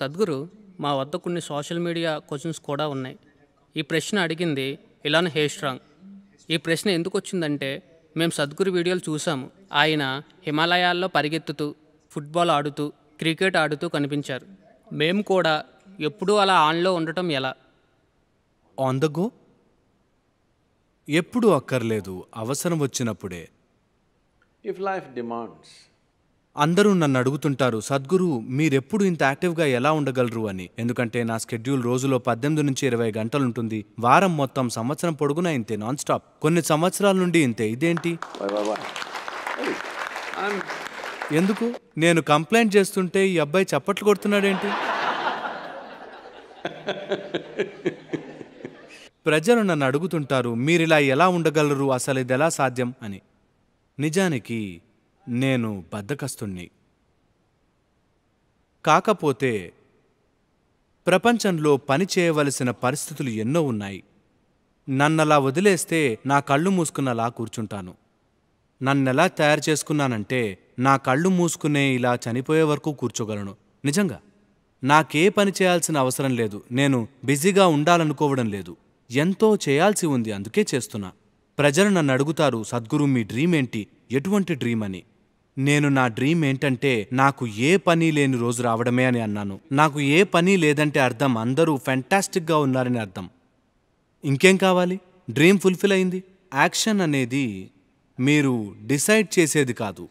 సద్గురు మా వద్ద కొన్ని సోషల్ మీడియా క్వశ్చన్స్ కూడా ఉన్నాయి ఈ ప్రశ్న అడిగింది ఇలాన్ హేస్ట్రాంగ్ ఈ ప్రశ్న ఎందుకు వచ్చిందంటే మేము సద్గురు వీడియోలు చూసాము ఆయన హిమాలయాల్లో పరిగెత్తుతూ ఫుట్బాల్ ఆడుతూ క్రికెట్ ఆడుతూ కనిపించారు మేము కూడా ఎప్పుడూ అలా ఆన్లో ఉండటం ఎలా ఆన్ ద గో ఎప్పుడు అక్కర్లేదు అవసరం వచ్చినప్పుడే ఇఫ్ లైఫ్ డిమాండ్స్ అందరూ నన్ను అడుగుతుంటారు సద్గురు మీరెప్పుడు ఇంత యాక్టివ్గా ఎలా ఉండగలరు అని ఎందుకంటే నా స్కెడ్యూల్ రోజులో పద్దెనిమిది నుంచి ఇరవై గంటలు ఉంటుంది వారం మొత్తం సంవత్సరం పొడుగునా ఇంతే నాన్ స్టాప్ కొన్ని సంవత్సరాల నుండి ఇంతే ఇదేంటి ఎందుకు నేను కంప్లైంట్ చేస్తుంటే ఈ అబ్బాయి చప్పట్లు కొడుతున్నాడేంటి ప్రజలు నన్ను అడుగుతుంటారు మీరిలా ఎలా ఉండగలరు అసలు ఇది ఎలా సాధ్యం అని నిజానికి నేను బద్దకస్తుణ్ణి కాకపోతే ప్రపంచంలో పని చేయవలసిన పరిస్థితులు ఎన్నో ఉన్నాయి నన్నలా వదిలేస్తే నా కళ్ళు మూసుకున్నలా కూర్చుంటాను నన్నెలా తయారు చేసుకున్నానంటే నా కళ్ళు మూసుకునే ఇలా చనిపోయే వరకు కూర్చోగలను నిజంగా నాకే పని చేయాల్సిన అవసరం లేదు నేను బిజీగా ఉండాలనుకోవడం లేదు ఎంతో చేయాల్సి ఉంది అందుకే చేస్తున్నా ప్రజలు నన్ను అడుగుతారు సద్గురు మీ డ్రీమ్ ఏంటి ఎటువంటి డ్రీమ్ అని నేను నా డ్రీమ్ ఏంటంటే నాకు ఏ పని లేని రోజు రావడమే అని అన్నాను నాకు ఏ పని లేదంటే అర్థం అందరూ ఫ్యాంటాస్టిక్గా ఉన్నారని అర్థం ఇంకేం కావాలి డ్రీమ్ ఫుల్ఫిల్ అయింది యాక్షన్ అనేది మీరు డిసైడ్ చేసేది కాదు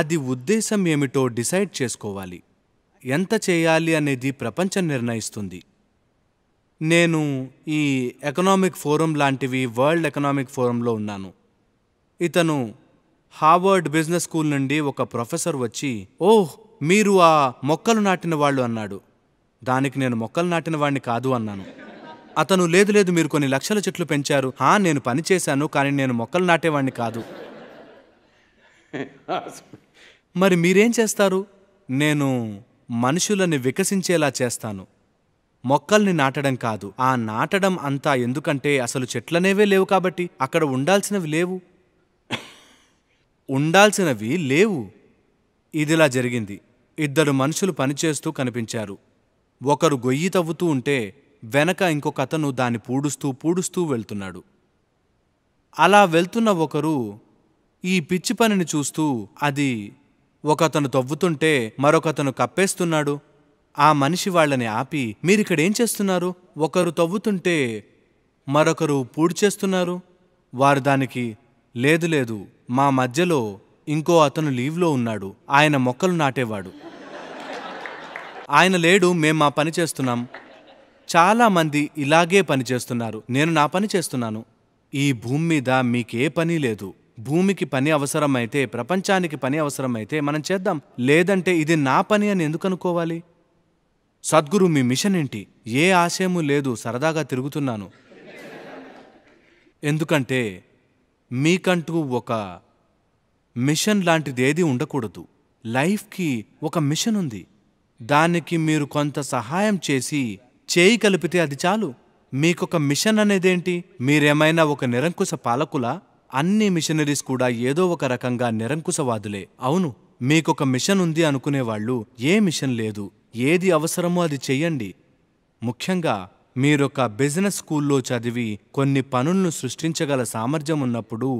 అది ఉద్దేశం ఏమిటో డిసైడ్ చేసుకోవాలి ఎంత చేయాలి అనేది ప్రపంచం నిర్ణయిస్తుంది నేను ఈ ఎకనామిక్ ఫోరం లాంటివి వరల్డ్ ఎకనామిక్ ఫోరంలో ఉన్నాను ఇతను హార్వర్డ్ బిజినెస్ స్కూల్ నుండి ఒక ప్రొఫెసర్ వచ్చి ఓహ్ మీరు ఆ మొక్కలు నాటిన వాళ్ళు అన్నాడు దానికి నేను మొక్కలు నాటిన వాడిని కాదు అన్నాను అతను లేదు లేదు మీరు కొన్ని లక్షల చెట్లు పెంచారు హా నేను పని చేశాను కానీ నేను మొక్కలు నాటేవాడిని కాదు మరి మీరేం చేస్తారు నేను మనుషులని వికసించేలా చేస్తాను మొక్కల్ని నాటడం కాదు ఆ నాటడం అంతా ఎందుకంటే అసలు చెట్లనేవే లేవు కాబట్టి అక్కడ ఉండాల్సినవి లేవు ఉండాల్సినవి లేవు ఇదిలా జరిగింది ఇద్దరు మనుషులు పనిచేస్తూ కనిపించారు ఒకరు గొయ్యి తవ్వుతూ ఉంటే వెనక ఇంకొక అతను దాన్ని పూడుస్తూ పూడుస్తూ వెళ్తున్నాడు అలా వెళ్తున్న ఒకరు ఈ పిచ్చి పనిని చూస్తూ అది ఒకతను తవ్వుతుంటే మరొకతను కప్పేస్తున్నాడు ఆ మనిషి వాళ్ళని ఆపి మీరిక్కడేం చేస్తున్నారు ఒకరు తవ్వుతుంటే మరొకరు పూడ్చేస్తున్నారు వారు దానికి లేదు లేదు మా మధ్యలో ఇంకో అతను లీవ్లో ఉన్నాడు ఆయన మొక్కలు నాటేవాడు ఆయన లేడు మేము మా పని చేస్తున్నాం చాలామంది ఇలాగే పని చేస్తున్నారు నేను నా పని చేస్తున్నాను ఈ భూమి మీద మీకే పని లేదు భూమికి పని అవసరమైతే ప్రపంచానికి పని అవసరమైతే మనం చేద్దాం లేదంటే ఇది నా పని అని ఎందుకు అనుకోవాలి సద్గురు మీ మిషన్ ఏంటి ఏ ఆశయము లేదు సరదాగా తిరుగుతున్నాను ఎందుకంటే మీకంటూ ఒక మిషన్ లాంటిది ఏది ఉండకూడదు లైఫ్కి ఒక మిషన్ ఉంది దానికి మీరు కొంత సహాయం చేసి చేయి కలిపితే అది చాలు మీకొక మిషన్ అనేదేంటి మీరేమైనా ఒక నిరంకుశ పాలకులా అన్ని మిషనరీస్ కూడా ఏదో ఒక రకంగా నిరంకుశవాదులే అవును మీకొక మిషన్ ఉంది అనుకునేవాళ్ళు ఏ మిషన్ లేదు ఏది అవసరమో అది చెయ్యండి ముఖ్యంగా మీరొక బిజినెస్ స్కూల్లో చదివి కొన్ని పనులను సృష్టించగల సామర్థ్యం ఉన్నప్పుడు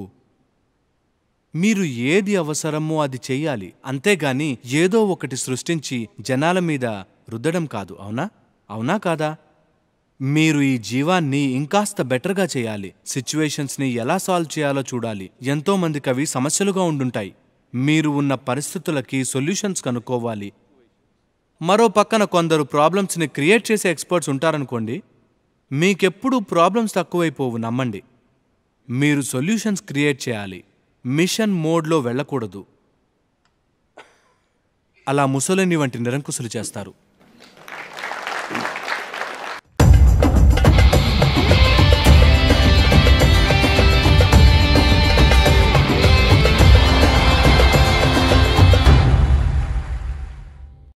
మీరు ఏది అవసరమో అది చెయ్యాలి అంతేగాని ఏదో ఒకటి సృష్టించి జనాల మీద రుద్దడం కాదు అవునా అవునా కాదా మీరు ఈ జీవాన్ని ఇంకాస్త బెటర్గా చేయాలి సిచ్యువేషన్స్ని ఎలా సాల్వ్ చేయాలో చూడాలి ఎంతోమందికి అవి సమస్యలుగా ఉండుంటాయి మీరు ఉన్న పరిస్థితులకి సొల్యూషన్స్ కనుక్కోవాలి మరో పక్కన కొందరు ప్రాబ్లమ్స్ని క్రియేట్ చేసే ఎక్స్పర్ట్స్ ఉంటారనుకోండి మీకెప్పుడు ప్రాబ్లమ్స్ తక్కువైపోవు నమ్మండి మీరు సొల్యూషన్స్ క్రియేట్ చేయాలి మిషన్ మోడ్లో వెళ్ళకూడదు అలా ముసలిని వంటి నిరంకుశలు చేస్తారు